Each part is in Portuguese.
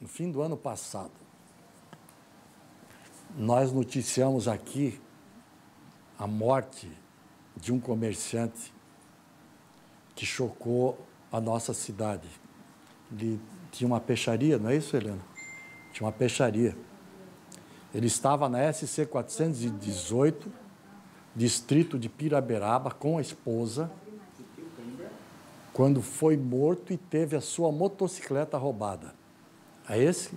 no fim do ano passado, nós noticiamos aqui a morte de um comerciante que chocou a nossa cidade. Ele tinha uma peixaria, não é isso, Helena? Tinha uma peixaria. Ele estava na SC 418, distrito de Piraberaba, com a esposa, quando foi morto e teve a sua motocicleta roubada. É esse?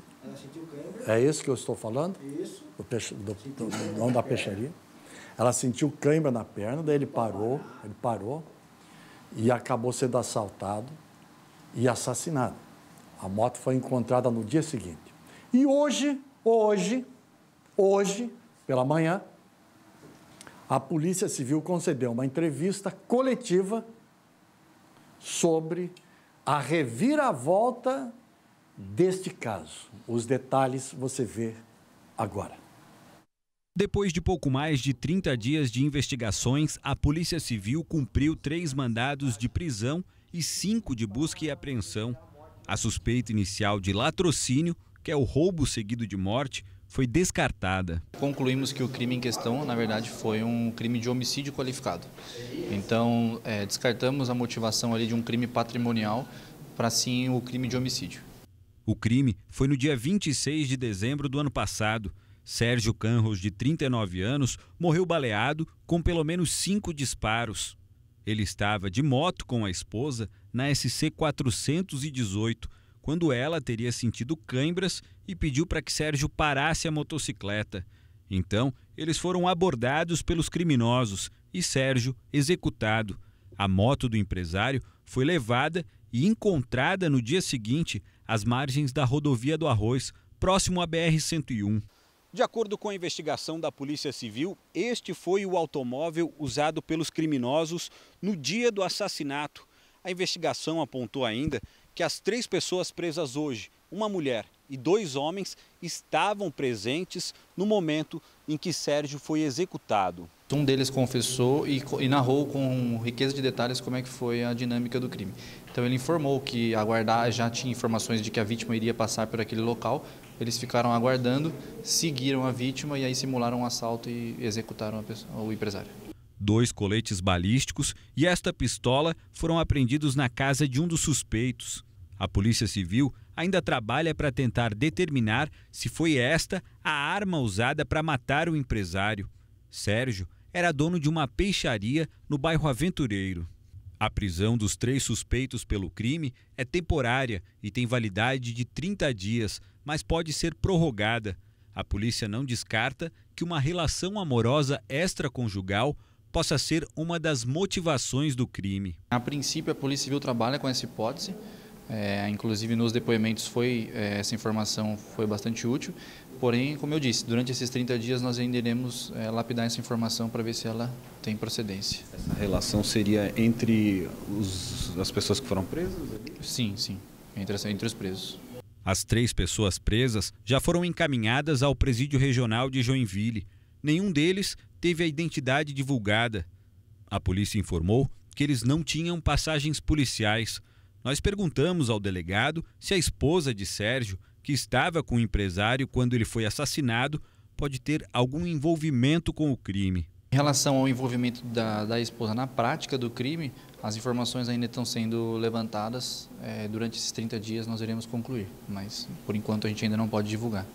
É esse que eu estou falando? Isso. Do, peixe, do, do, do dono da peixaria. Ela sentiu cãibra na perna, daí ele parou, ele parou e acabou sendo assaltado e assassinado. A moto foi encontrada no dia seguinte. E hoje, hoje, hoje, pela manhã, a Polícia Civil concedeu uma entrevista coletiva sobre a reviravolta deste caso. Os detalhes você vê agora. Depois de pouco mais de 30 dias de investigações, a Polícia Civil cumpriu três mandados de prisão e cinco de busca e apreensão. A suspeita inicial de latrocínio, que é o roubo seguido de morte, foi descartada. Concluímos que o crime em questão, na verdade, foi um crime de homicídio qualificado. Então, é, descartamos a motivação ali de um crime patrimonial para sim o crime de homicídio. O crime foi no dia 26 de dezembro do ano passado. Sérgio Canros, de 39 anos, morreu baleado com pelo menos cinco disparos. Ele estava de moto com a esposa na SC 418, quando ela teria sentido cãibras e pediu para que Sérgio parasse a motocicleta. Então, eles foram abordados pelos criminosos e Sérgio executado. A moto do empresário foi levada e encontrada no dia seguinte às margens da rodovia do Arroz, próximo à BR-101. De acordo com a investigação da Polícia Civil, este foi o automóvel usado pelos criminosos no dia do assassinato. A investigação apontou ainda que as três pessoas presas hoje, uma mulher e dois homens, estavam presentes no momento em que Sérgio foi executado. Um deles confessou e, e, narrou com riqueza de detalhes como é que foi a dinâmica do crime. Então ele informou que aguardar já tinha informações de que a vítima iria passar por aquele local. Eles ficaram aguardando, seguiram a vítima e aí simularam um assalto e executaram pessoa, o empresário. Dois coletes balísticos e esta pistola foram apreendidos na casa de um dos suspeitos. A Polícia Civil ainda trabalha para tentar determinar se foi esta a arma usada para matar o empresário. Sérgio era dono de uma peixaria no bairro Aventureiro. A prisão dos três suspeitos pelo crime é temporária e tem validade de 30 dias, mas pode ser prorrogada. A polícia não descarta que uma relação amorosa extraconjugal possa ser uma das motivações do crime. A princípio, a Polícia Civil trabalha com essa hipótese. É, inclusive nos depoimentos foi é, essa informação foi bastante útil. Porém, como eu disse, durante esses 30 dias nós ainda iremos é, lapidar essa informação para ver se ela tem procedência. Essa relação seria entre os, as pessoas que foram presas? É sim, sim, entre, entre os presos. As três pessoas presas já foram encaminhadas ao presídio regional de Joinville. Nenhum deles teve a identidade divulgada. A polícia informou que eles não tinham passagens policiais. Nós perguntamos ao delegado se a esposa de Sérgio, que estava com o empresário quando ele foi assassinado, pode ter algum envolvimento com o crime. Em relação ao envolvimento da, da esposa na prática do crime, as informações ainda estão sendo levantadas. É, durante esses 30 dias nós iremos concluir, mas por enquanto a gente ainda não pode divulgar.